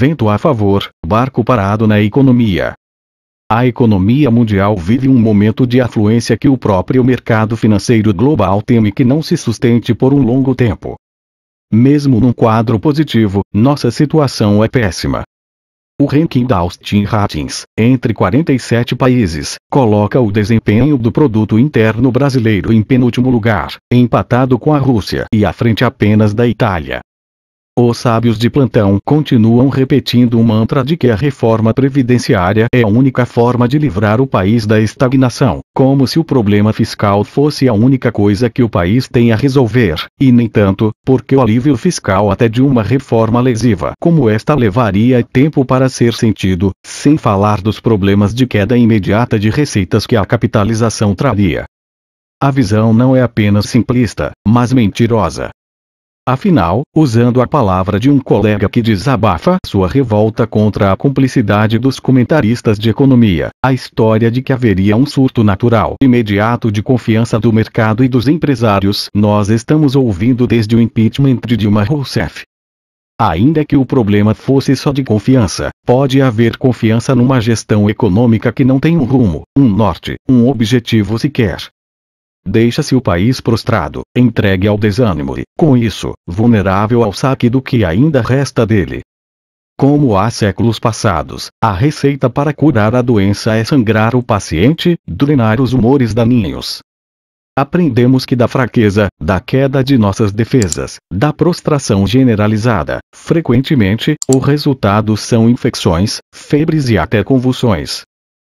vento a favor, barco parado na economia. A economia mundial vive um momento de afluência que o próprio mercado financeiro global teme que não se sustente por um longo tempo. Mesmo num quadro positivo, nossa situação é péssima. O ranking da Austin Ratings, entre 47 países, coloca o desempenho do produto interno brasileiro em penúltimo lugar, empatado com a Rússia e à frente apenas da Itália. Os sábios de plantão continuam repetindo o mantra de que a reforma previdenciária é a única forma de livrar o país da estagnação, como se o problema fiscal fosse a única coisa que o país tem a resolver, e nem tanto, porque o alívio fiscal até de uma reforma lesiva como esta levaria tempo para ser sentido, sem falar dos problemas de queda imediata de receitas que a capitalização traria. A visão não é apenas simplista, mas mentirosa. Afinal, usando a palavra de um colega que desabafa sua revolta contra a cumplicidade dos comentaristas de economia, a história de que haveria um surto natural imediato de confiança do mercado e dos empresários nós estamos ouvindo desde o impeachment de Dilma Rousseff. Ainda que o problema fosse só de confiança, pode haver confiança numa gestão econômica que não tem um rumo, um norte, um objetivo sequer, Deixa-se o país prostrado, entregue ao desânimo e, com isso, vulnerável ao saque do que ainda resta dele. Como há séculos passados, a receita para curar a doença é sangrar o paciente, drenar os humores daninhos. Aprendemos que da fraqueza, da queda de nossas defesas, da prostração generalizada, frequentemente, o resultado são infecções, febres e até convulsões.